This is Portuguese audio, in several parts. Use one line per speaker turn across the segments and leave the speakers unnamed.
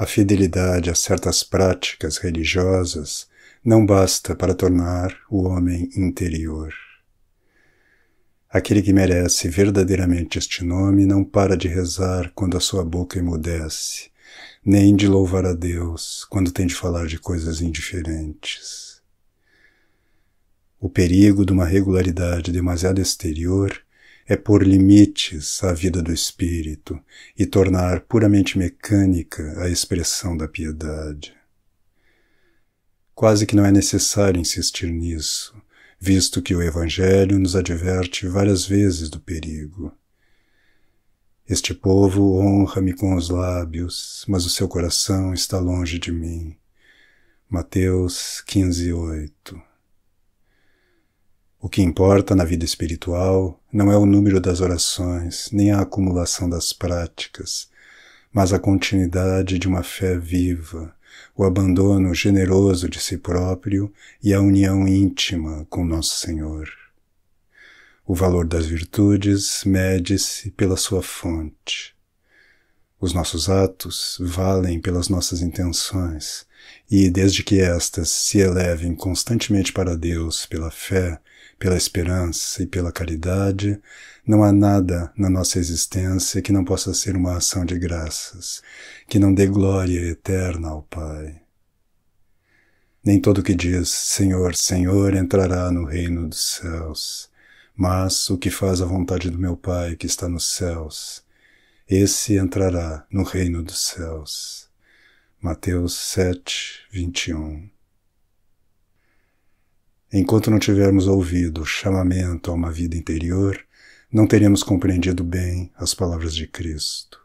A fidelidade a certas práticas religiosas não basta para tornar o homem interior. Aquele que merece verdadeiramente este nome não para de rezar quando a sua boca emudece, nem de louvar a Deus quando tem de falar de coisas indiferentes. O perigo de uma regularidade demasiado exterior é pôr limites à vida do espírito e tornar puramente mecânica a expressão da piedade. Quase que não é necessário insistir nisso, visto que o Evangelho nos adverte várias vezes do perigo. Este povo honra-me com os lábios, mas o seu coração está longe de mim. Mateus 15, 8 o que importa na vida espiritual não é o número das orações, nem a acumulação das práticas, mas a continuidade de uma fé viva, o abandono generoso de si próprio e a união íntima com Nosso Senhor. O valor das virtudes mede-se pela sua fonte. Os nossos atos valem pelas nossas intenções, e desde que estas se elevem constantemente para Deus pela fé, pela esperança e pela caridade, não há nada na nossa existência que não possa ser uma ação de graças, que não dê glória eterna ao Pai. Nem todo o que diz Senhor, Senhor entrará no reino dos céus, mas o que faz a vontade do meu Pai que está nos céus, esse entrará no reino dos céus. Mateus 7, 21. Enquanto não tivermos ouvido o chamamento a uma vida interior, não teremos compreendido bem as palavras de Cristo.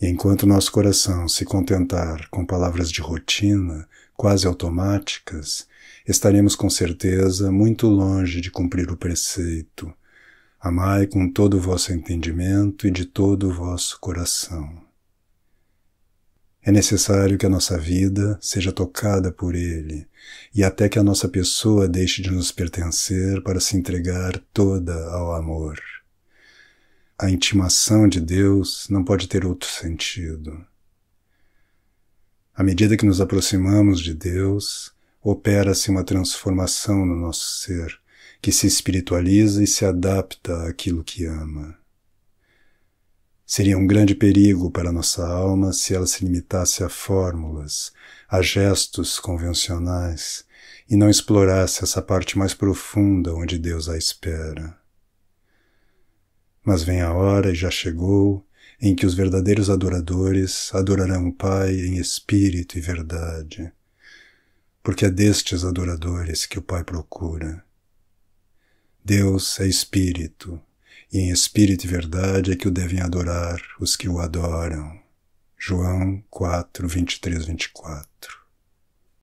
E enquanto nosso coração se contentar com palavras de rotina, quase automáticas, estaremos com certeza muito longe de cumprir o preceito Amai com todo o vosso entendimento e de todo o vosso coração. É necessário que a nossa vida seja tocada por Ele e até que a nossa pessoa deixe de nos pertencer para se entregar toda ao amor. A intimação de Deus não pode ter outro sentido. À medida que nos aproximamos de Deus, opera-se uma transformação no nosso ser, que se espiritualiza e se adapta àquilo que ama. Seria um grande perigo para nossa alma se ela se limitasse a fórmulas, a gestos convencionais e não explorasse essa parte mais profunda onde Deus a espera. Mas vem a hora, e já chegou, em que os verdadeiros adoradores adorarão o Pai em espírito e verdade, porque é destes adoradores que o Pai procura. Deus é espírito, e em espírito e verdade é que o devem adorar os que o adoram. João 4, 23, 24.